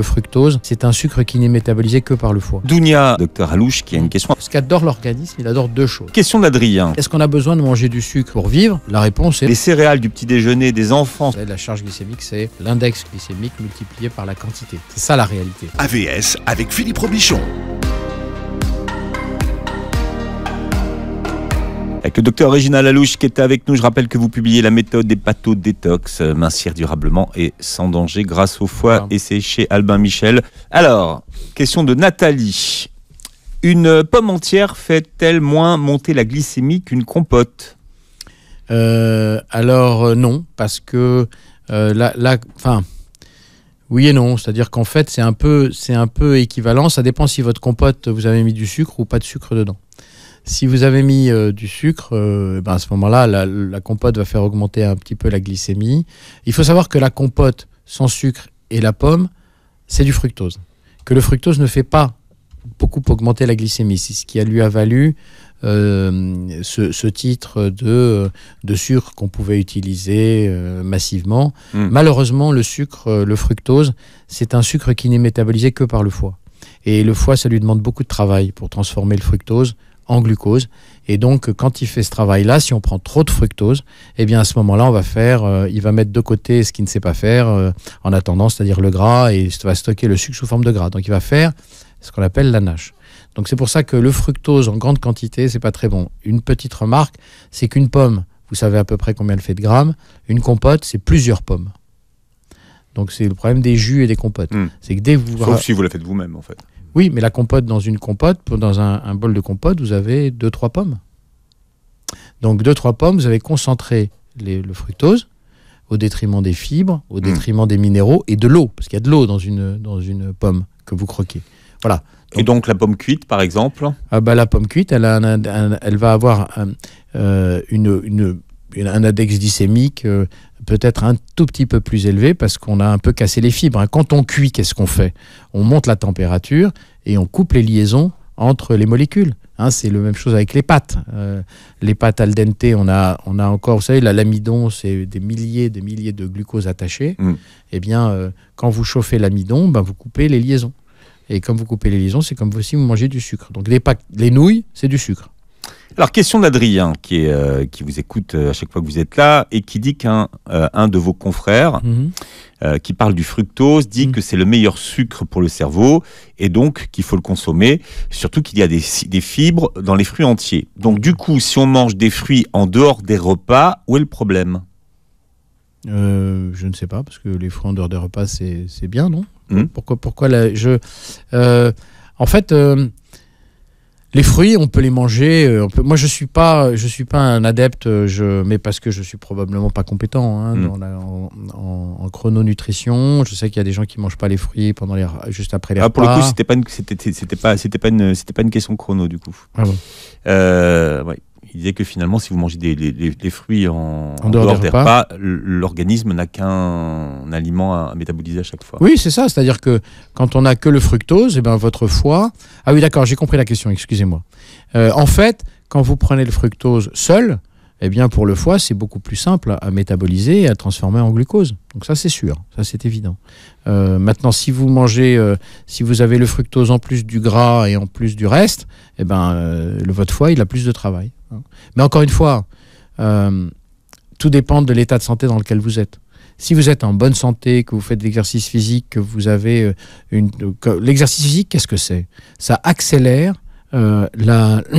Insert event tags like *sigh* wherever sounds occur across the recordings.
Le fructose, c'est un sucre qui n'est métabolisé que par le foie. Dounia, docteur Alouche, qui a une question. Ce qu'adore l'organisme, il adore deux choses. Question d'Adrien. Est-ce qu'on a besoin de manger du sucre pour vivre La réponse est les céréales du petit déjeuner des enfants. La charge glycémique, c'est l'index glycémique multiplié par la quantité. C'est ça la réalité. AVS avec Philippe Robichon. le docteur Original Lalouche qui était avec nous, je rappelle que vous publiez la méthode des pâteaux détox, euh, mincir durablement et sans danger grâce au foie. Et c'est chez Albin Michel. Alors, question de Nathalie. Une pomme entière fait-elle moins monter la glycémie qu'une compote euh, Alors euh, non, parce que là, enfin, oui et non. C'est-à-dire qu'en fait, c'est un peu, c'est un peu équivalent. Ça dépend si votre compote vous avez mis du sucre ou pas de sucre dedans. Si vous avez mis euh, du sucre, euh, eh ben à ce moment-là, la, compote va faire augmenter un petit peu la glycémie. Il faut savoir que la compote sans sucre et la pomme, c'est du fructose. Que le fructose ne fait pas beaucoup augmenter la glycémie. C'est ce qui lui a valu euh, ce, titre de, de sucre qu'on pouvait utiliser massivement. Hmm. Malheureusement, le sucre, le fructose, c'est un sucre qui n'est métabolisé que par le foie. Et le foie, ça lui demande beaucoup de travail pour transformer le fructose en glucose. Et donc, quand il fait ce travail-là, si on prend trop de fructose, eh bien, à ce moment-là, on va faire, euh, il va mettre de côté ce qu'il ne sait pas faire euh, en attendant, c'est-à-dire le gras, et il va stocker le sucre sous forme de gras. Donc, il va faire ce qu'on appelle la nage. Donc, c'est pour ça que le fructose en grande quantité, c'est pas très bon. Une petite remarque, c'est qu'une pomme, vous savez à peu près combien elle fait de grammes. Une compote, c'est plusieurs pommes. Donc, c'est le problème des jus et des compotes. Hmm. C'est que dès que vous. Sauf si vous la faites vous-même, en fait. Oui, mais la compote dans une compote, dans un, bol de compote, vous avez deux trois pommes. Donc deux trois pommes, vous avez concentré le fructose au détriment des fibres, au hmm. détriment des minéraux et de l'eau, parce qu'il y a de l'eau dans une, dans une pomme que vous croquez. Voilà. et donc la pomme cuite, par exemple ah bah, La pomme cuite, elle, va avoir euh, une un index glycémique euh, peut-être un tout petit peu plus élevé parce qu'on a un peu cassé les fibres. Hein. Quand on cuit, qu'est-ce qu'on fait On monte la température et on coupe les liaisons entre les molécules. Hein. c'est le même chose avec les pâtes. Euh, les pâtes al dente, on a, encore, vous savez, l'amidon, c'est des milliers, des milliers de glucose attachés. Mm. Eh bien, euh, quand vous chauffez l'amidon, ben, vous coupez les liaisons. Et comme vous coupez les liaisons, c'est comme si vous mangez du sucre. Donc les, pâtes, les nouilles, c'est du sucre. Alors, question d'Adrien, qui, euh, qui vous écoute euh, à chaque fois que vous êtes là, et qui dit qu'un euh, un de vos confrères, mhm. qui parle du fructose, dit mhm. que c'est le meilleur sucre pour le cerveau, et donc qu'il faut le consommer, surtout qu'il y a des, des, fibres dans les fruits entiers. Donc, du coup, si on mange des fruits en dehors des repas, où est le problème je ne sais pas, parce que les fruits en dehors des repas, c'est bien, non hmm. Pourquoi, pourquoi la, je, En fait, les fruits, on peut les manger. Euh, moi, je suis pas, je suis pas un adepte, euh, je... mais parce que je suis probablement pas compétent hein, mm. en, en, chrononutrition. Je sais qu'il y a des gens qui mangent pas les fruits pendant les, juste après les ah, Pour le coup, c'était pas, c'était pas, c'était pas une, c'était pas une question chrono du coup. Ah euh, il disait que finalement, si vous mangez des, fruits en, dehors, des repas, l'organisme n'a qu'un aliment à, métaboliser à chaque fois. Oui, c'est ça. C'est-à-dire que quand on n'a que le fructose, et eh bien votre foie. Ah oui, d'accord, j'ai compris la question, excusez-moi. Euh, en fait, quand vous prenez le fructose seul, eh bien pour le foie, c'est beaucoup plus simple à métaboliser et à transformer en glucose. Donc ça, c'est sûr, ça c'est évident. Euh, maintenant, si vous mangez, euh, si vous avez le fructose en plus du gras et en plus du reste, eh ben, le, votre foie, il a plus de travail. Mais encore une fois, euh, tout dépend de l'état de santé dans lequel vous êtes. Si vous êtes en bonne santé, que vous faites de l'exercice physique, que vous avez euh, une... L'exercice physique, qu'est-ce que c'est Ça accélère euh, la, *coughs*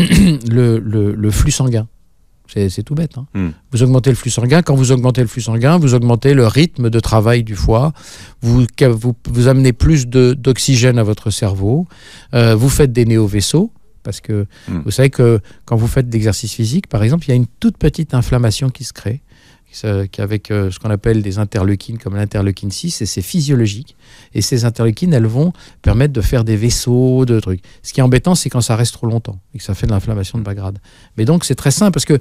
le, le, le, flux sanguin. C'est tout bête. Hein. Hmm. Vous augmentez le flux sanguin. Quand vous augmentez le flux sanguin, vous augmentez le rythme de travail du foie. Vous, vous, amenez plus d'oxygène à votre cerveau. vous faites des néo-vaisseaux. Parce que hmm. vous savez que quand vous faites l'exercice physique, par exemple, il y a une toute petite inflammation qui se crée avec euh, ce qu'on appelle des interleukines comme l'interleukine 6, et c'est physiologique. Et ces interleukines, elles vont permettre de faire des vaisseaux, de trucs. Ce qui est embêtant, c'est quand ça reste trop longtemps et que ça fait de l'inflammation de bas grade. Mais donc, c'est très simple parce que,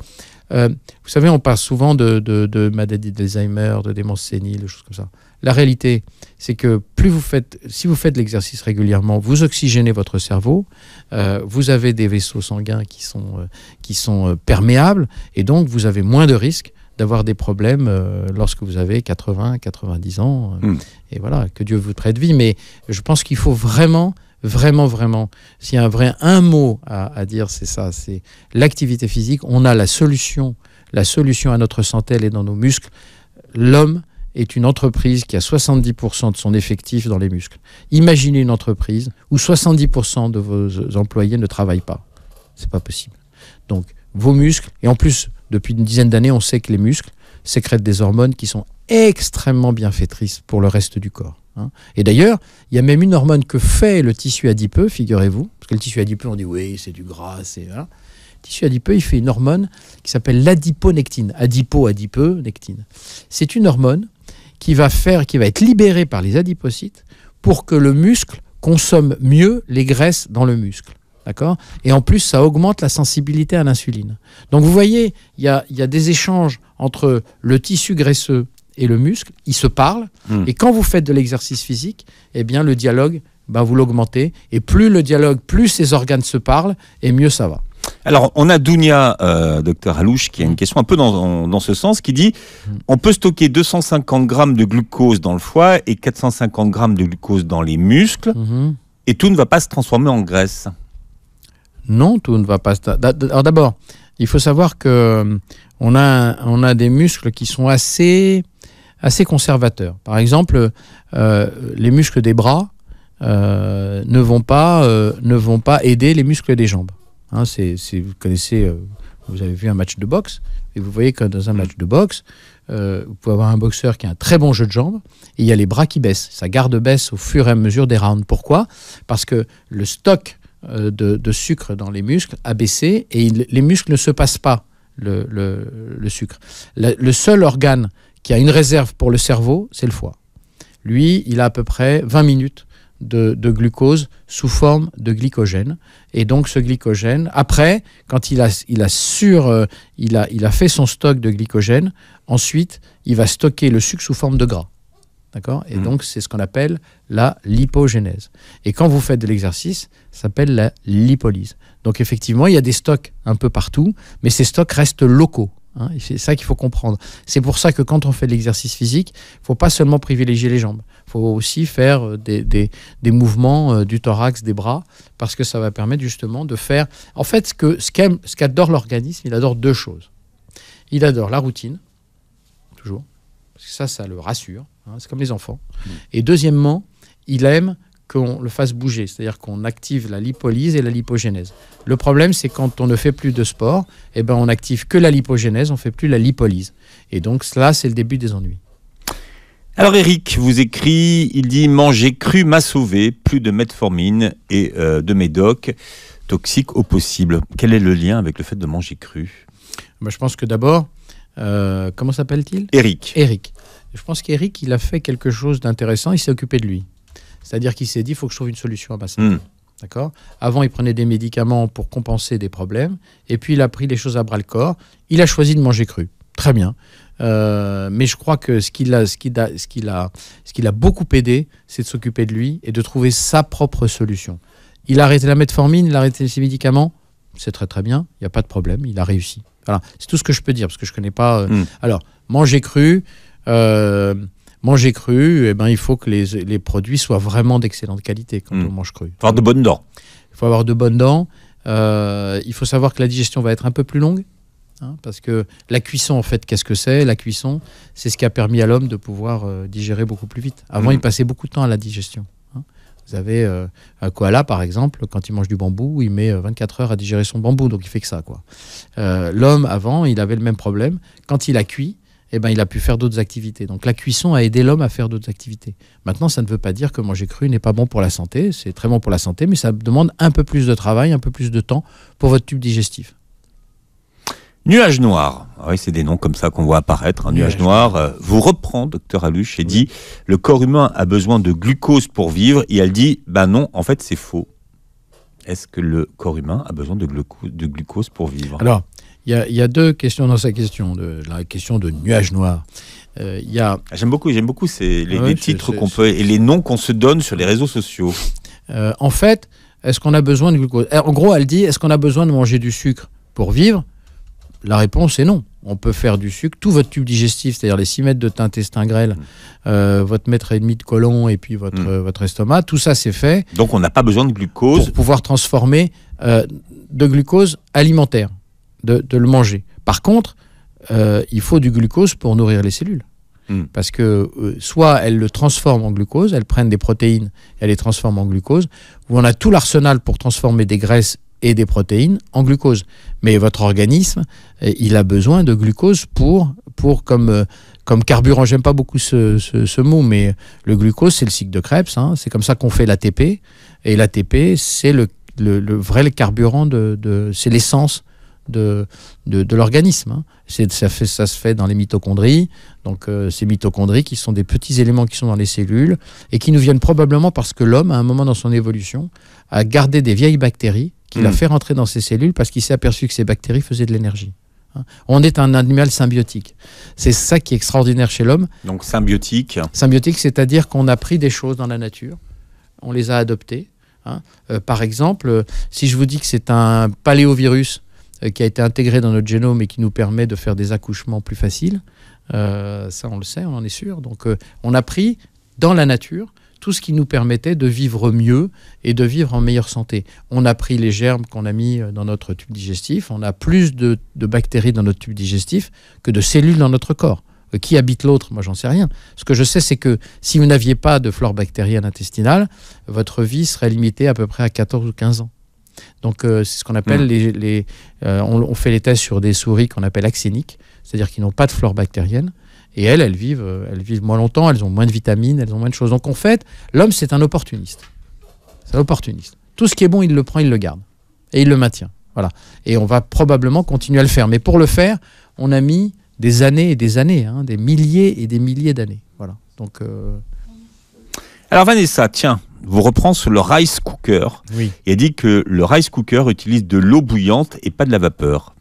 euh, vous savez, on parle souvent de, de, de maladie d'Alzheimer, de démence sénile, de choses comme ça. La réalité, c'est que plus vous faites, si vous faites l'exercice régulièrement, vous oxygénez votre cerveau, euh, vous avez des vaisseaux sanguins qui sont, euh, qui sont euh, perméables, et donc vous avez moins de risques d'avoir des problèmes lorsque vous avez 80, 90 ans. Hmm. Et voilà, que Dieu vous prête vie. Mais je pense qu'il faut vraiment, vraiment, vraiment, s'il y a un vrai un mot à, à dire, c'est ça, c'est l'activité physique. On a la solution, la solution à notre santé, elle est dans nos muscles. L'homme est une entreprise qui a 70% de son effectif dans les muscles. Imaginez une entreprise où 70% de vos euh, employés ne travaillent pas. C'est pas possible. Donc, vos muscles, et en plus, depuis une dizaine d'années, on sait que les muscles sécrètent des hormones qui sont extrêmement bienfaitrices pour le reste du corps. Hein. Et d'ailleurs, il y a même une hormone que fait le tissu adipeux, figurez-vous, parce que le tissu adipeux, on dit oui, c'est du gras, c'est Le tissu adipeux, il fait une hormone qui s'appelle l'adiponectine, adipo, adipeux, nectine. C'est une hormone qui va faire, qui va être libéré par les adipocytes pour que le muscle consomme mieux les graisses dans le muscle. D'accord Et en plus, ça augmente la sensibilité à l'insuline. Donc vous voyez, il y a, des échanges entre le tissu graisseux et le muscle, ils se parlent, hmm. et quand vous faites de l'exercice physique, eh bien le dialogue, ben vous l'augmentez, et plus le dialogue, plus ces organes se parlent, et mieux ça va. Alors, on a Dounia, euh, docteur Alouche, qui a une question un peu dans, ce sens, qui dit on peut stocker 250 grammes de glucose dans le foie et 450 grammes de glucose dans les muscles, mhm. et tout ne va pas se transformer en graisse. Non, tout ne va pas. Se... Alors d'abord, il faut savoir que euh, on a, on a des muscles qui sont assez, assez conservateurs. Par exemple, euh, les muscles des bras ne, vont pas, ne vont pas aider les muscles des jambes. Hein, c'est, vous connaissez, euh, vous avez vu un match de boxe, et vous voyez que dans un match de boxe, euh, vous pouvez avoir un boxeur qui a un très bon jeu de jambes, et il y a les bras qui baissent. Sa garde baisse au fur et à mesure des rounds. Pourquoi Parce que le stock euh, de, sucre dans les muscles a baissé, et les muscles ne se passent pas le, sucre. le seul organe qui a une réserve pour le cerveau, c'est le foie. Lui, il a à peu près 20 minutes de, glucose sous forme de glycogène. Et donc ce glycogène, après, quand il a, il a, euh, il a, il a fait son stock de glycogène, ensuite, il va stocker le sucre sous forme de gras. D'accord Et mmh. donc, c'est ce qu'on appelle la lipogénèse. Et quand vous faites de l'exercice, ça s'appelle la lipolyse. Donc, effectivement, il y a des stocks un peu partout, mais ces stocks restent locaux. Hein. c'est ça qu'il faut comprendre. C'est pour ça que quand on fait de l'exercice physique, il faut pas seulement privilégier les jambes faut aussi faire euh, des, des, mouvements euh, du thorax, des bras, parce que ça va permettre justement de faire. En fait, ce qu'adore ce l'organisme, il adore deux choses. Il adore la routine, toujours, parce que ça, ça le rassure. Hein, c'est comme les enfants. Mm. Et deuxièmement, il aime qu'on le fasse bouger, c'est-à-dire qu'on active la lipolyse et la lipogénèse. Le problème, c'est quand on ne fait plus de sport, eh ben, on active que la lipogénèse, on fait plus la lipolyse. Et donc, cela, c'est le début des ennuis. Alors Eric vous écrit, il dit manger cru m'a sauvé, plus de metformine et euh, de médoc toxiques au possible. Quel est le lien avec le fait de manger cru bah, Je pense que d'abord, euh, comment s'appelle-t-il Eric. Eric. Je pense qu'Eric, il a fait quelque chose d'intéressant, il s'est occupé de lui. C'est-à-dire qu'il s'est dit, il faut que je trouve une solution à ma santé. Hmm. D'accord Avant, il prenait des médicaments pour compenser des problèmes, et puis il a pris les choses à bras le corps. Il a choisi de manger cru. Très bien. Euh, mais je crois que ce qu'il a, ce ce qu'il a, ce qu'il a beaucoup aidé, c'est de s'occuper de lui et de trouver sa propre solution. Il a arrêté la metformine, il a arrêté ses médicaments. C'est très très bien, il n'y a pas de problème, il a réussi. Voilà, c'est tout ce que je peux dire parce que je ne connais pas. Euh, hmm. Alors, manger cru. Euh, manger cru, eh ben, il faut que les, produits soient vraiment d'excellente qualité quand hmm. on mange cru. Il faut avoir de bonnes dents. Il faut avoir de bonnes dents. il faut savoir que la digestion va être un peu plus longue. Hein, parce que la cuisson, en fait, qu'est-ce que c'est La cuisson, c'est ce qui a permis à l'homme de pouvoir euh, digérer beaucoup plus vite. Avant, mm. il passait beaucoup de temps à la digestion. Hein. Vous avez euh, un koala, par exemple, quand il mange du bambou, il met 24 euh, heures à digérer son bambou, donc il fait que ça. quoi. l'homme, avant, il avait le même problème. Quand il a cuit, eh ben, il a pu faire d'autres activités. Donc la cuisson a aidé l'homme à faire d'autres activités. Maintenant, ça ne veut pas dire que manger cru n'est pas bon pour la santé. C'est très bon pour la santé, mais ça demande un peu plus de travail, un peu plus de temps pour votre tube digestif. Nuage noir. Ah oui, c'est des noms comme ça qu'on voit apparaître. Un hein, nuage, noir euh, vous reprend, docteur Aluche, et dit le corps humain a besoin de glucose pour vivre. Et elle dit ben non, en fait, c'est faux. Est-ce que le corps humain a besoin de, glucose pour vivre Alors, il y, a deux questions dans sa question, de, la question de nuage noir. Euh, ah, J'aime beaucoup, j'aime beaucoup les, ah les titres qu'on peut et les noms qu'on se donne sur les réseaux sociaux. Euh, en fait, est-ce qu'on a besoin de glucose euh, En gros, elle dit est-ce qu'on a besoin de manger du sucre pour vivre la réponse est non. On peut faire du sucre. Tout votre tube digestif, c'est-à-dire les 6 mètres de intestin grêle, mm. euh, votre mètre et demi de colon et puis votre, mm. votre estomac, tout ça c'est fait. Donc on n'a pas besoin de glucose. Pour pouvoir transformer euh, de glucose alimentaire, de, le manger. Par contre, euh, il faut du glucose pour nourrir les cellules. Mm. Parce que soit elles le transforment en glucose, elles prennent des protéines, elles les transforment en glucose, ou on a tout l'arsenal pour transformer des graisses et des protéines en glucose. Mais votre organisme, euh, il a besoin de glucose pour, pour comme, euh, comme carburant. J'aime pas beaucoup ce, ce, mot, mais le glucose, c'est le cycle de Krebs. Hein. C'est comme ça qu'on fait l'ATP. Et l'ATP, c'est le, le, vrai carburant, de, de c'est l'essence de, de, l'organisme. Hein. Ça, fait, ça se fait dans les mitochondries. Donc, euh, ces mitochondries qui sont des petits éléments qui sont dans les cellules et qui nous viennent probablement parce que l'homme, à un moment dans son évolution, a gardé des vieilles bactéries qu'il a hmm. fait rentrer dans ses cellules parce qu'il s'est aperçu que ces bactéries faisaient de l'énergie. Hein. On est un animal symbiotique. C'est ça qui est extraordinaire chez l'homme. Donc symbiotique. Symbiotique, c'est-à-dire qu'on a pris des choses dans la nature, on les a adoptées. Hein. Euh, par exemple, euh, si je vous dis que c'est un paléovirus euh, qui a été intégré dans notre génome et qui nous permet de faire des accouchements plus faciles, ça on le sait, on en est sûr. Donc on a pris dans la nature tout ce qui nous permettait de vivre mieux et de vivre en meilleure santé. On a pris les germes qu'on a mis euh, dans notre tube digestif, on a plus de, bactéries dans notre tube digestif que de cellules dans notre corps euh, qui habite l'autre, moi j'en sais rien. Ce que je sais, c'est que si vous n'aviez pas de flore bactérienne intestinale, votre vie serait limitée à peu près à 14 ou 15 ans. Donc euh, c'est ce qu'on appelle hmm. les... on, on, fait les tests sur des souris qu'on appelle axéniques, c'est-à-dire qui n'ont pas de flore bactérienne. Et elles, elles vivent, euh, elles vivent moins longtemps, elles ont moins de vitamines, elles ont moins de choses. Donc en fait, l'homme, c'est un opportuniste. C'est un opportuniste. Tout ce qui est bon, il le prend, il le garde. Et il le maintient. Voilà. Et on va probablement continuer à le faire. Mais pour le faire, on a mis des années et des années, hein, des milliers et des milliers d'années. Voilà. Donc. Euh, Alors Vanessa, tiens, vous reprends sur le rice cooker. Oui. a dit que le rice cooker utilise de l'eau bouillante et pas de la vapeur.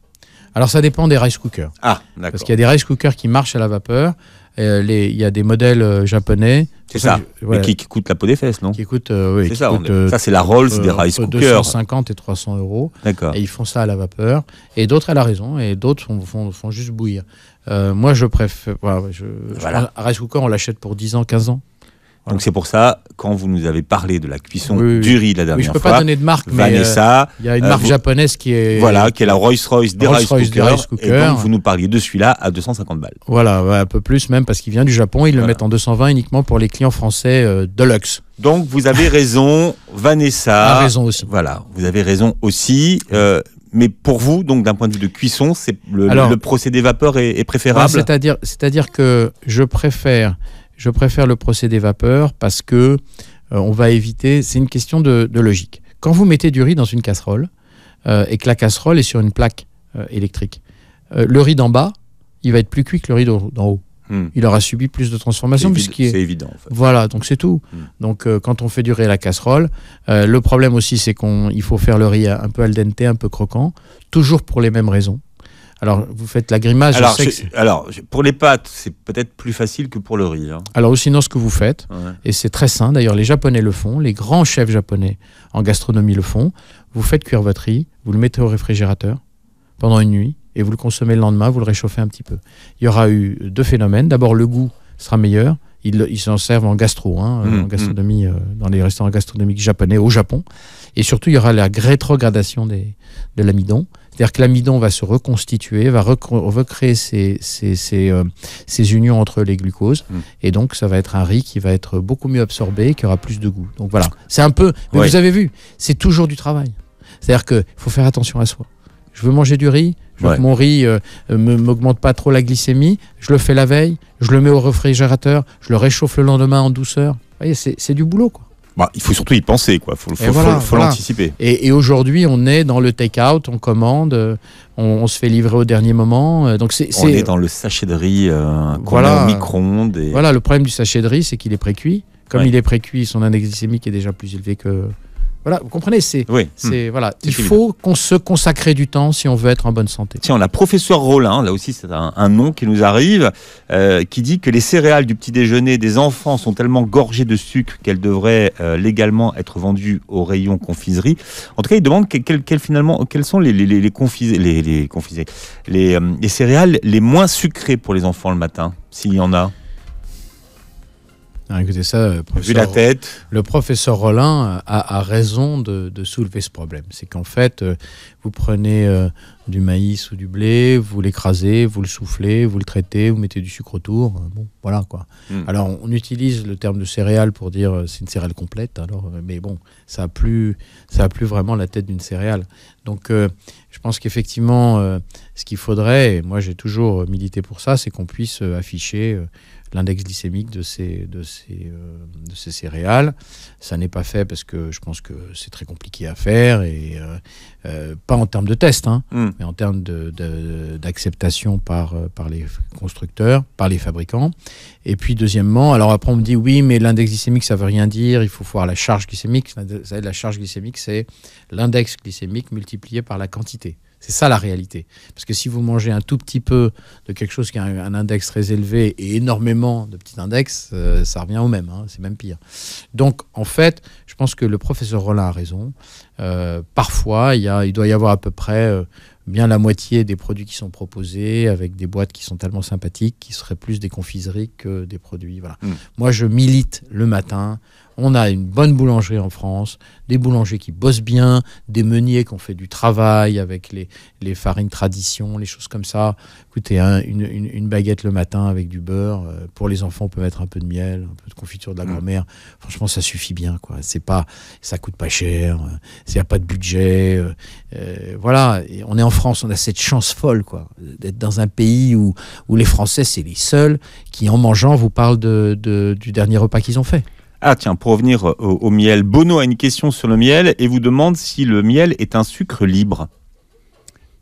Alors ça dépend des rice cookers. Ah, d'accord. Parce qu'il y a des rice cookers qui marchent à la vapeur. Euh, il y a des modèles euh, japonais. C'est ça. Mais qui, coûtent la peau des fesses, non Qui coûtent, euh, oui. C'est ça, ça c'est la Rolls des rice cookers. 250 et 300 euros. D'accord. Et ils font ça à la vapeur. Et d'autres à la raison, et d'autres font, juste bouillir. moi, je préfère. Voilà, un rice cooker, on l'achète pour 10 ans, 15 ans. Donc c'est pour ça, quand vous nous avez parlé de la cuisson du riz la dernière oui, je peux pas donner de marque, Vanessa, mais euh, il y a une euh, marque japonaise qui est voilà, qui est la Rolls-Royce des Rolls Rice, Cooker, Et donc vous nous parliez de celui-là à 250 balles. Voilà, un peu plus même parce qu'il vient du Japon, ils le mettent en 220 uniquement pour les clients français euh, Deluxe. Donc vous avez *laughs* raison, Vanessa. A ah, raison aussi. Voilà, vous avez raison aussi mais pour vous, donc d'un point de vue de cuisson, c'est le, procédé vapeur est, préférable. c'est-à-dire, c'est-à-dire que je préfère je préfère le procédé vapeur parce que euh, on va éviter. C'est une question de, logique. Quand vous mettez du riz dans une casserole euh, et que la casserole est sur une plaque euh, électrique, le riz d'en bas, il va être plus cuit que le riz d'en haut. Hmm. Il aura subi plus de transformation. C'est évident. Voilà, donc c'est tout. Hmm. Donc quand on fait du riz à la casserole, le problème aussi c'est qu'il faut faire le riz un peu al dente, un peu croquant, toujours pour les mêmes raisons. Alors, vous faites la grimace. Alors, alors pour les pâtes, c'est peut-être plus facile que pour le riz. Hein. Alors, sinon, ce que vous faites, et c'est très sain, d'ailleurs, les Japonais le font, les grands chefs japonais en gastronomie le font, vous faites cuire votre riz, vous le mettez au réfrigérateur pendant une nuit, et vous le consommez le lendemain, vous le réchauffez un petit peu. Il y aura eu deux phénomènes. D'abord, le goût sera meilleur. Ils s'en servent en gastro, hein, mmh, en mmh. gastronomie, euh, dans les restaurants gastronomiques japonais au Japon. Et surtout, il y aura la rétrogradation des, de l'amidon. C'est-à-dire que l'amidon va se reconstituer, va recréer ses, euh, unions entre les glucoses. Hmm. Et donc, ça va être un riz qui va être beaucoup mieux absorbé, qui aura plus de goût. Donc voilà, c'est un peu... Mais Vous avez vu, c'est toujours du travail. C'est-à-dire qu'il faut faire attention à soi. Je veux manger du riz, je veux que mon riz ne euh, euh, m'augmente pas trop la glycémie, je le fais la veille, je le mets au réfrigérateur, je le réchauffe le lendemain en douceur. Vous voyez, c'est du boulot, quoi. Bah, il faut surtout y penser, quoi. Faut, faut, l'anticiper. Et, aujourd'hui, on est dans le take-out, on commande, euh, on, se fait livrer au dernier moment. Euh, donc c'est, on est dans le sachet de riz euh, micro-ondes. Voilà, le problème du sachet de riz, c'est qu'il est, précuit. Comme il est précuit, son index glycémique est déjà plus élevé que voilà, vous comprenez, c'est, oui. c'est hmm. voilà, il faut qu'on se consacrer du temps si on veut être en bonne santé. Si on a professeur Rollin, là aussi c'est un, nom qui nous arrive, euh, qui dit que les céréales du petit déjeuner des enfants sont tellement gorgées de sucre qu'elles devraient euh, légalement être vendues au rayon confiserie. En tout cas, il demande quels finalement, quels sont les les, euh, les céréales les moins sucrées pour les enfants le matin, s'il y en a écoutez ça, euh, Vu la tête. Le professeur Rollin a, raison de, soulever ce problème. C'est qu'en fait, euh, vous prenez euh, du maïs ou du blé, vous l'écrasez, vous le soufflez, vous le traitez, vous mettez du sucre autour. Bon, voilà quoi. Hmm. Alors on utilise le terme de céréale pour dire c'est une céréale complète. Alors, mais bon, ça a plus, ça a plus vraiment la tête d'une céréale. Donc je pense qu'effectivement, ce qu'il faudrait, et moi j'ai toujours milité pour ça, c'est qu'on puisse afficher l'index glycémique de ces, de, ces, euh, ces céréales. Ça n'est pas fait parce que je pense que c'est très compliqué à faire, et euh, euh, pas en termes de test, hein, hmm. mais en termes d'acceptation par, par les constructeurs, par les fabricants. Et puis deuxièmement, alors après on me dit oui, mais l'index glycémique ça veut rien dire, il faut voir la charge glycémique. La charge glycémique c'est l'index glycémique multiplié par la quantité. C'est ça la réalité. Parce que si vous mangez un tout petit peu de quelque chose qui a un index très élevé et énormément de petits index, euh, ça revient au même, hein, c'est même pire. Donc en fait, je pense que le professeur Rollin a raison. Euh, parfois, il, y il, doit y avoir à peu près euh, bien la moitié des produits qui sont proposés avec des boîtes qui sont tellement sympathiques qui seraient plus des confiseries que des produits. Voilà. Hmm. Moi, je milite le matin on a une bonne boulangerie en France, des boulangers qui bossent bien, des meuniers qui ont fait du travail avec les, farines tradition, les choses comme ça. Écoutez, hein, une, baguette le matin avec du beurre. Euh, pour les enfants, on peut mettre un peu de miel, un peu de confiture de la mm. grand-mère. Franchement, ça suffit bien. Quoi. C'est pas, ça coûte pas cher. Il euh, n'y a pas de budget. Euh, voilà. on est en France, on a cette chance folle quoi, d'être dans un pays où, où les Français, c'est les seuls qui, en mangeant, vous parlent de, du dernier repas qu'ils ont fait. Ah tiens, pour revenir au, miel, Bono a une question sur le miel et vous demande si le miel est un sucre libre.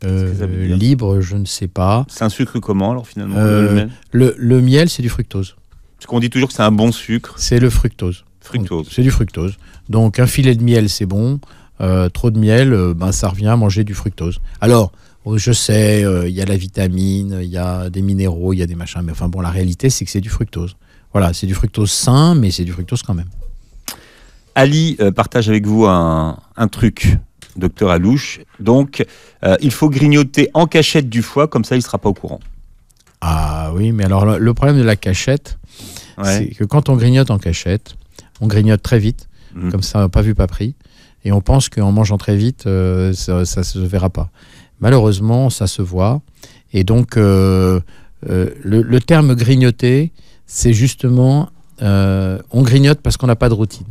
Euh, libre, je ne sais pas. C'est un sucre comment alors finalement euh, le, miel c'est du fructose. Parce qu'on dit toujours que c'est un bon sucre. C'est le fructose. Fructose. C'est du fructose. Donc un filet de miel, c'est bon. Euh, trop de miel, ben, ça revient à manger du fructose. Alors, oh, je sais, il y a la vitamine, il y a des minéraux, il y a des machins, mais enfin bon, la réalité, c'est que c'est du fructose. Voilà, c'est du fructose sain, mais c'est du fructose quand même. Ali euh, partage avec vous un, truc, docteur Alouche. Donc, euh, il faut grignoter en cachette du foie, comme ça, il ne sera pas au courant. Ah oui, mais alors le problème de la cachette, c'est que quand on grignote en cachette, on grignote très vite, mhm. comme ça, pas vu, pas pris, et on pense qu'en mangeant très vite, euh, ça ne se verra pas. Malheureusement, ça se voit, et donc le, terme grignoter, c'est justement euh, on grignote parce qu'on n'a pas de routine.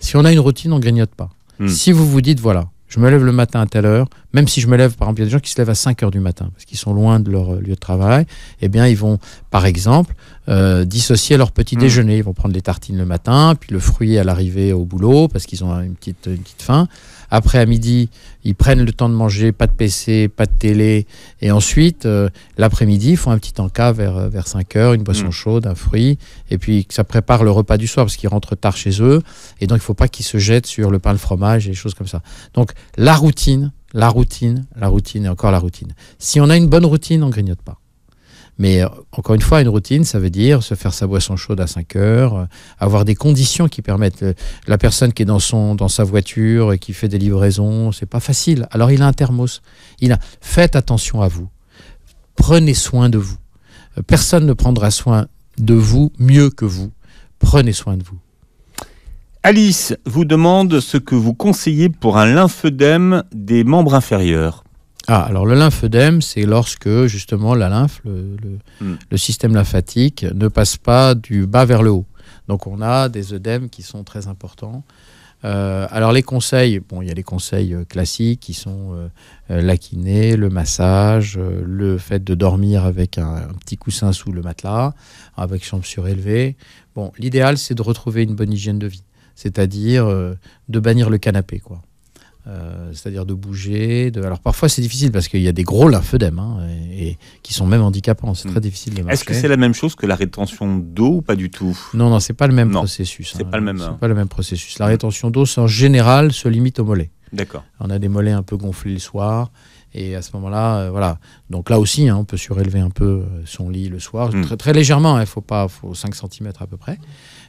Si on a une routine, on grignote pas. Hmm. Si vous vous dites, voilà, je me lève le matin à telle heure, même si je me lève, par exemple, il y a des gens qui se lèvent à 5 heures du matin parce qu'ils sont loin de leur euh, lieu de travail, eh bien, ils vont, par exemple, euh, dissocier leur petit hmm. déjeuner. Ils vont prendre des tartines le matin, puis le fruit à l'arrivée au boulot parce qu'ils ont une petite faim. Après, à midi, ils prennent le temps de manger, pas de PC, pas de télé. Et ensuite, euh, l'après-midi, ils font un petit encas vers, euh, vers 5 heures, une boisson mm. chaude, un fruit. Et puis, ça prépare le repas du soir parce qu'ils rentrent tard chez eux. Et donc, il ne faut pas qu'ils se jettent sur le pain, le fromage et les choses comme ça. Donc, la routine, la routine, la routine et encore la routine. Si on a une bonne routine, on grignote pas. Mais euh, encore une fois, une routine, ça veut dire se faire sa boisson chaude à 5 heures, euh, avoir des conditions qui permettent. Euh, la personne qui est dans, dans sa voiture et qui fait des livraisons, c'est pas facile. Alors il a un thermos. Il a, faites attention à vous. Prenez soin de vous. Personne ne prendra soin de vous mieux que vous. Prenez soin de vous. Alice vous demande ce que vous conseillez pour un lymphedème des membres inférieurs. Ah, alors le lymphœdème, c'est lorsque justement la lymphe, hmm. le, système lymphatique, ne passe pas du bas vers le haut. Donc on a des œdèmes qui sont très importants. Euh, alors les conseils, bon, il y a les conseils euh, classiques qui sont euh, la kiné, le massage, le fait de dormir avec un, petit coussin sous le matelas, avec chambre surélevée. Bon, l'idéal c'est de retrouver une bonne hygiène de vie, c'est-à-dire de bannir le canapé, quoi. Euh, c'est-à-dire de bouger. Alors parfois c'est difficile parce qu'il y a des gros lymphedèmes hein, et, qui sont même handicapants. C'est très mm. difficile de marcher. Est-ce que c'est la même chose que la rétention d'eau ou pas du tout Non, non, c'est pas le même processus. C'est hein. pas le même. Hein. pas le même processus. La rétention d'eau, en général, se limite aux mollets. D'accord. On a des mollets un peu gonflés le soir. Et à ce moment-là, euh, voilà. Donc là aussi, on peut surélever un peu euh, son lit le soir, mm. très, très, légèrement, il faut pas faut 5 cm à peu près.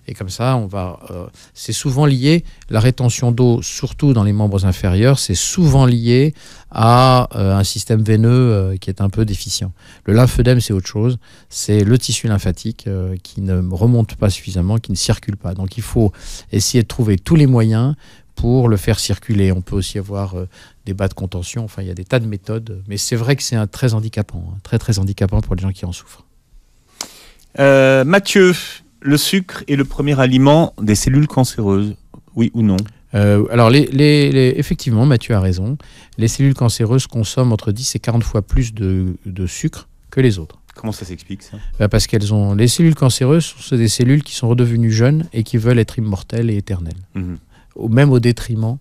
Et comme ça, on va. Euh, c'est souvent lié, la rétention d'eau, surtout dans les membres inférieurs, c'est souvent lié à euh, un système veineux euh, qui est un peu déficient. Le lymphedème, c'est autre chose. C'est le tissu lymphatique qui ne remonte pas suffisamment, qui ne circule pas. Donc il faut essayer de trouver tous les moyens pour le faire circuler. On peut aussi avoir des bas de contention. Enfin, il y a des tas de méthodes. Mais c'est vrai que c'est un très handicapant, hein. très très handicapant pour les gens qui en souffrent. Mathieu, le sucre est le premier aliment des cellules cancéreuses, oui ou non euh, alors, effectivement, Mathieu a raison. Les cellules cancéreuses consomment entre 10 et 40 fois plus de, sucre que les autres. Comment ça s'explique ça bah, Parce qu'elles ont. Les cellules cancéreuses sont des cellules qui sont redevenues jeunes et qui veulent être immortelles et éternelles, mhm. même au détriment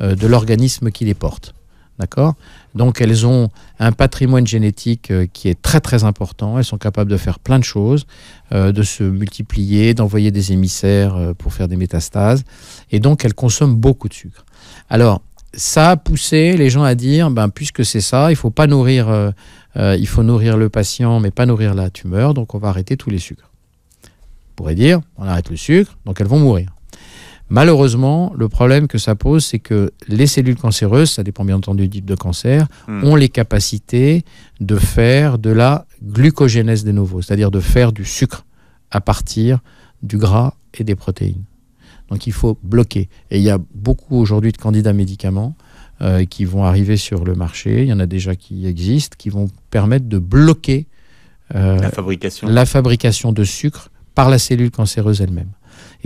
euh, de l'organisme qui les porte. D'accord donc elles ont un patrimoine génétique euh, qui est très très important. Elles sont capables de faire plein de choses, euh, de se multiplier, d'envoyer des émissaires euh, pour faire des métastases. Et donc elles consomment beaucoup de sucre. Alors ça a poussé les gens à dire, ben, puisque c'est ça, il faut pas nourrir, il faut nourrir le patient, mais pas nourrir la tumeur, donc on va arrêter tous les sucres. On pourrait dire, on arrête le sucre, donc elles vont mourir. Malheureusement, le problème que ça pose, c'est que les cellules cancéreuses, ça dépend bien entendu du type de cancer, hmm. ont les capacités de faire de la glucogénèse des nouveaux, c'est-à-dire de faire du sucre à partir du gras et des protéines. Donc il faut bloquer. Et il y a beaucoup aujourd'hui de candidats médicaments euh, qui vont arriver sur le marché, il y en a déjà qui existent, qui vont permettre de bloquer euh, la, fabrication. la fabrication de sucre par la cellule cancéreuse elle-même.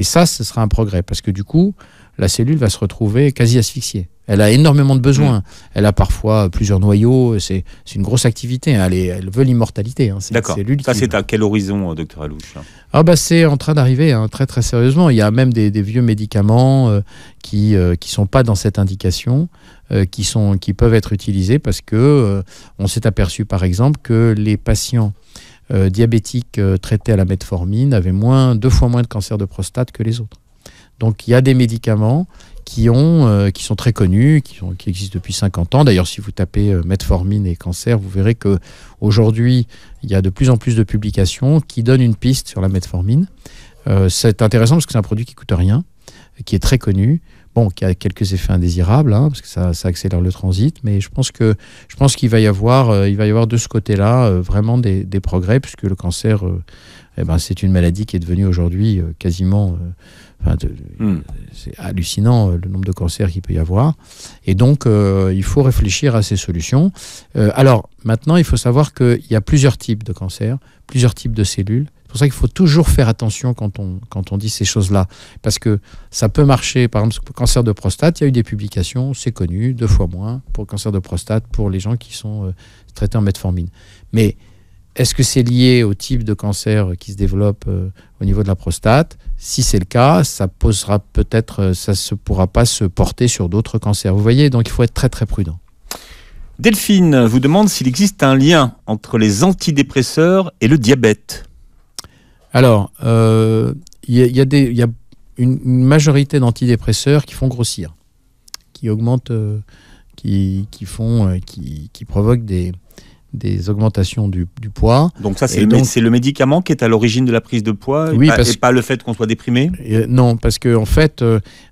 Et ça, ce sera un progrès, parce que du coup, la cellule va se retrouver quasi asphyxiée. Elle a énormément de besoins. Mmh. Elle a parfois plusieurs noyaux. C'est une grosse activité. Hein. Elle, veut l'immortalité. Hein. D'accord. Ça, c'est à quel horizon, euh, docteur Alouche ah bah, C'est en train d'arriver, hein, très très sérieusement. Il y a même des, vieux médicaments euh, qui ne euh, sont pas dans cette indication, qui, sont, qui peuvent être utilisés parce que on s'est aperçu, par exemple, que les patients euh, diabétiques euh, traités à la metformine avaient moins, deux fois moins de cancer de prostate que les autres. Donc il y a des médicaments qui, ont, euh, qui sont très connus, qui, existent depuis 50 ans. D'ailleurs, si vous tapez metformine et cancer, vous verrez que aujourd'hui, il y a de plus en plus de publications qui donnent une piste sur la metformine. c'est intéressant parce que c'est un produit qui coûte rien, qui est très connu, Bon, qui a quelques effets indésirables, hein, parce que ça, ça, accélère le transit, mais je pense que je pense qu'il va y avoir, euh, il va y avoir de ce côté-là euh, vraiment des, des, progrès, puisque le cancer, euh, eh ben, c'est une maladie qui est devenue aujourd'hui quasiment, hmm. c'est hallucinant le nombre de cancers qu'il peut y avoir, et donc il faut réfléchir à ces solutions. alors maintenant, il faut savoir qu'il y a plusieurs types de cancers, plusieurs types de cellules pour ça qu'il faut toujours faire attention quand on, quand on dit ces choses-là. Parce que ça peut marcher. Par exemple, cancer de prostate, il y a eu des publications, c'est connu, deux fois moins pour le cancer de prostate, pour les gens qui sont euh, traités en metformine. Mais est-ce que c'est lié au type de cancer qui se développe euh, au niveau de la prostate Si c'est le cas, ça posera peut-être, euh, ça ne pourra pas se porter sur d'autres cancers. Vous voyez, donc il faut être très très prudent. Delphine vous demande s'il existe un lien entre les antidépresseurs et le diabète. Alors, il euh, y, a, des, une, majorité d'antidépresseurs qui font grossir, qui augmentent, euh, qui, qui, font, euh, qui, qui, provoquent des, des augmentations du, du, poids. Donc ça, c'est le, le, médicament qui est à l'origine de la prise de poids et, pas, pas, le fait qu'on soit déprimé Non, parce que en fait,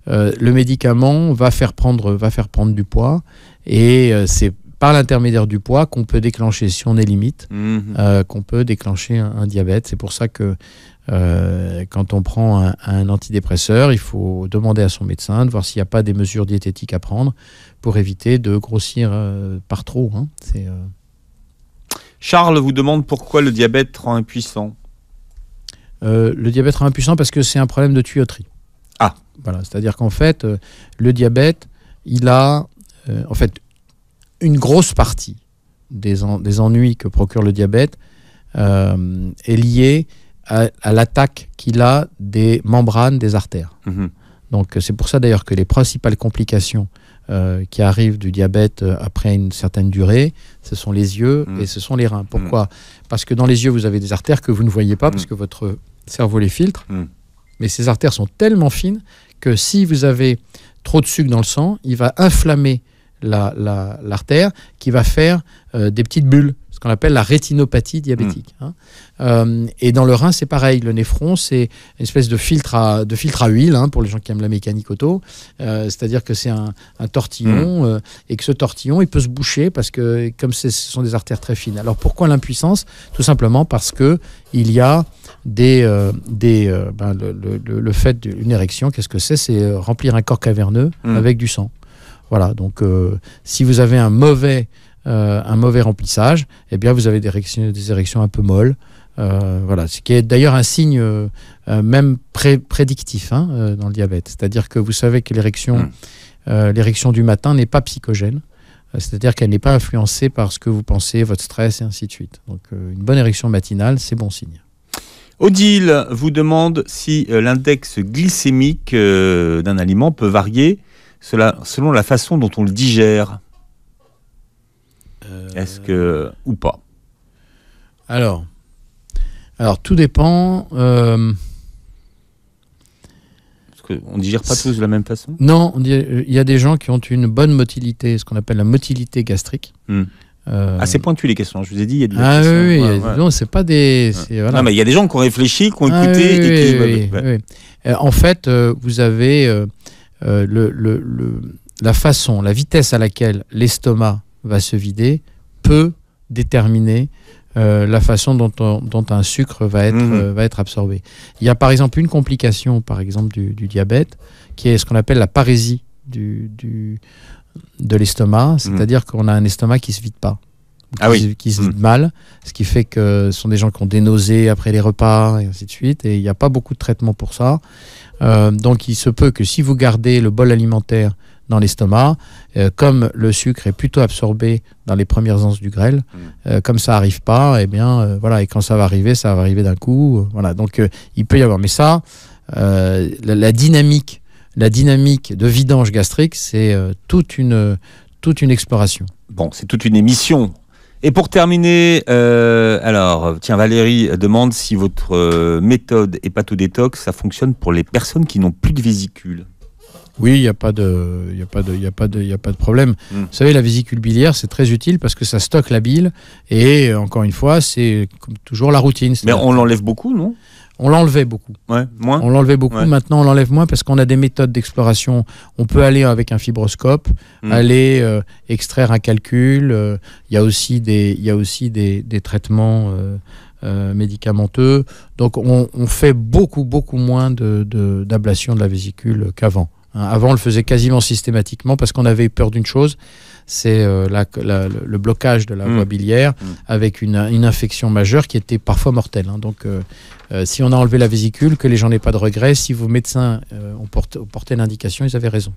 le médicament va faire prendre, va faire prendre du poids et c'est par l'intermédiaire du poids qu'on peut déclencher, si on est limite, mhm. euh, qu'on peut déclencher un, diabète. C'est pour ça que euh, quand on prend un, antidépresseur, il faut demander à son médecin de voir s'il n'y a pas des mesures diététiques à prendre pour éviter de grossir euh, par trop. Hein. Charles vous demande pourquoi le diabète rend impuissant. le diabète rend impuissant parce que c'est un problème de tuyauterie. Ah. Voilà, c'est-à-dire qu'en fait, le diabète, il a en fait une grosse partie des, des, ennuis que procure le diabète euh, est liée à, l'attaque qu'il a des membranes des artères. Mm-hmm. Donc c'est pour ça d'ailleurs que les principales complications euh, qui arrivent du diabète euh, après une certaine durée, ce sont les yeux mm. et ce sont les reins. Pourquoi mm. Parce que dans les yeux, vous avez des artères que vous ne voyez pas mm. parce que votre cerveau les filtre. Mais ces artères sont tellement fines que si vous avez trop de sucre dans le sang, il va inflammer l'artère, la, qui va faire euh, des petites bulles, ce qu'on appelle la rétinopathie diabétique. Hmm. Hein. Euh, et dans le rein, c'est pareil. Le néphron, c'est une espèce de filtre à, de filtre à huile, hein, pour les gens qui aiment la mécanique auto. Euh, c'est-à-dire que c'est un, tortillon, hmm. et que ce tortillon, il peut se boucher, parce que comme ce sont des artères très fines. Alors pourquoi l'impuissance Tout simplement parce qu'il y a des, des, ben, le, le, le, fait d'une érection, qu'est-ce que c'est C'est remplir un corps caverneux hmm. avec du sang. Voilà, donc euh, si vous avez un mauvais, euh, un mauvais remplissage, eh bien vous avez des érections, des érections un peu molles. Euh, voilà, ce qui est d'ailleurs un signe même prédictif hein, dans le diabète. C'est-à-dire que vous savez que l'érection, hmm. l'érection du matin n'est pas psychogène. C'est-à-dire qu'elle n'est pas influencée par ce que vous pensez, votre stress et ainsi de suite. Donc une bonne érection matinale, c'est bon signe. Odile vous demande si l'index glycémique d'un aliment peut varier selon la façon dont on le digère. Euh, Est-ce que ou pas Alors, alors tout dépend. Euh... on digère pas tous de la même façon. Non, euh, il y a des gens qui ont une bonne motilité, ce qu'on appelle la motilité gastrique. Hmm. Euh, Assez ah, pointu les questions. Je vous ai dit, il y a des ah, oui, non, c'est pas des. Non, mais il y a des gens qui ont réfléchi, qui ont écouté. En fait, vous avez euh, le, la façon, la vitesse à laquelle l'estomac va se vider peut déterminer euh, la façon dont, dont, un sucre va être, mhm. euh, va être absorbé. Il y a par exemple une complication par exemple du, diabète qui est ce qu'on appelle la parésie du, de l'estomac, mhm. c'est-à-dire qu'on a un estomac qui se vide pas. Ah qui, se vide mhm. mal, ce qui fait que ce sont des gens qui ont des nausées après les repas et ainsi de suite, et il n'y a pas beaucoup de traitements pour ça. Euh, donc il se peut que si vous gardez le bol alimentaire dans l'estomac, euh, comme le sucre est plutôt absorbé dans les premières anses du grêle, mm. euh, comme ça arrive pas, et eh bien voilà, et quand ça va arriver, ça va arriver d'un coup, voilà. Donc il peut y avoir, mais ça, la, la, dynamique, la dynamique de vidange gastrique, c'est toute une toute une exploration. Bon, c'est toute une émission et pour terminer, euh, alors, tiens, Valérie demande si votre euh, méthode détox, ça fonctionne pour les personnes qui n'ont plus de vésicule. Oui, il n'y a, pas de, a, pas de, a, pas de, a pas de problème. Hmm. Vous savez, la vésicule biliaire, c'est très utile parce que ça stocke la bile. Et encore une fois, c'est toujours la routine. Mais on l'enlève beaucoup, non on l'enlevait beaucoup. Ouais, moins. On l'enlevait beaucoup. Maintenant, on l'enlève moins parce qu'on a des méthodes d'exploration. On peut aller avec un fibroscope, hmm. aller euh, extraire un calcul. Euh, il y a aussi des, il y aussi des, traitements euh, médicamenteux. Donc, on, fait beaucoup, beaucoup moins d'ablation de, de la vésicule qu'avant. Hein. avant, on le faisait quasiment systématiquement parce qu'on avait peur d'une chose, c'est euh, le blocage de la mm. voie biliaire mm. avec une, infection majeure qui était parfois mortelle. Hein. Donc, euh, euh, si on a enlevé la vésicule, que les gens n'aient pas de regrets, si vos médecins ont porté l'indication, ils avaient raison.